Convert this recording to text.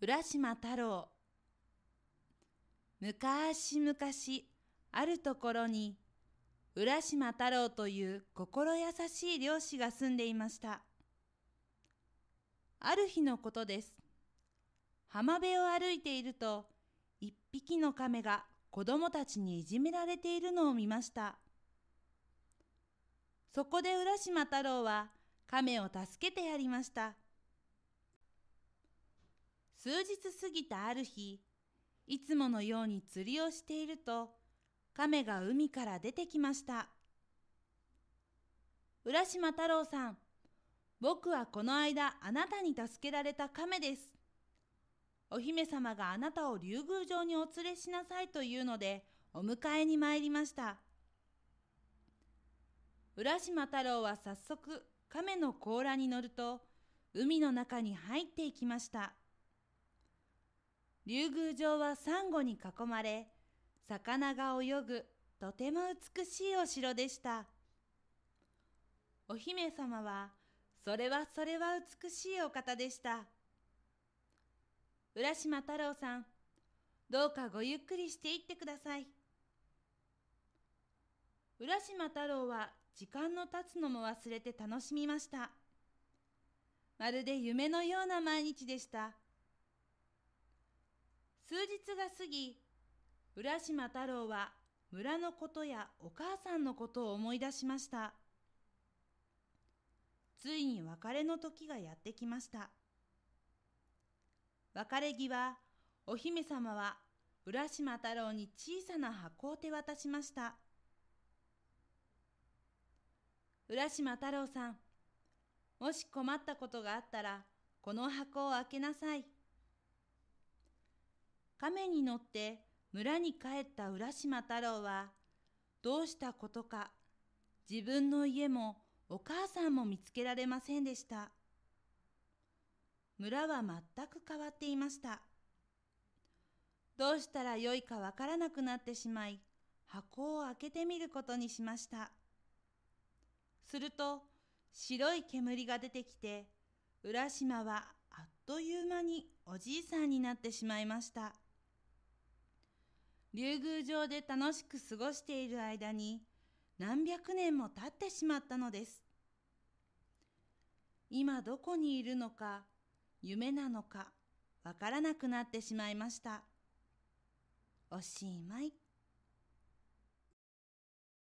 浦島太郎。昔々、あるところに、浦島太郎という心優しい漁師が住んでいました。ある日のことです。浜辺を歩いていると、一匹の亀が子供たちにいじめられているのを見ました。そこで浦島太郎は亀を助けてやりました。数日過ぎたある日、いつものように釣りをしていると、亀が海から出てきました。浦島太郎さん、僕はこの間あなたに助けられた亀です。お姫様があなたを竜宮城にお連れしなさいというので、お迎えに参りました。浦島太郎は早速亀の甲羅に乗ると海の中に入っていきました竜宮城はサンゴに囲まれ、魚が泳ぐとても美しいお城でした。お姫様は、それはそれは美しいお方でした。浦島太郎さん、どうかごゆっくりしていってください。浦島太郎は時間の経つのも忘れて楽しみました。まるで夢のような毎日でした。数日が過ぎ、浦島太郎は村のことやお母さんのことを思い出しました。ついに別れの時がやってきました。別れ際、お姫様は浦島太郎に小さな箱を手渡しました。浦島太郎さん、もし困ったことがあったら、この箱を開けなさい。亀に乗って村に帰った浦島太郎は、どうしたことか、自分の家もお母さんも見つけられませんでした。村は全く変わっていました。どうしたらよいかわからなくなってしまい、箱を開けてみることにしました。すると、白い煙が出てきて、浦島はあっという間におじいさんになってしまいました。竜宮城で楽しく過ごしている間に何百年も経ってしまったのです。今どこにいるのか、夢なのか、わからなくなってしまいました。おしまい。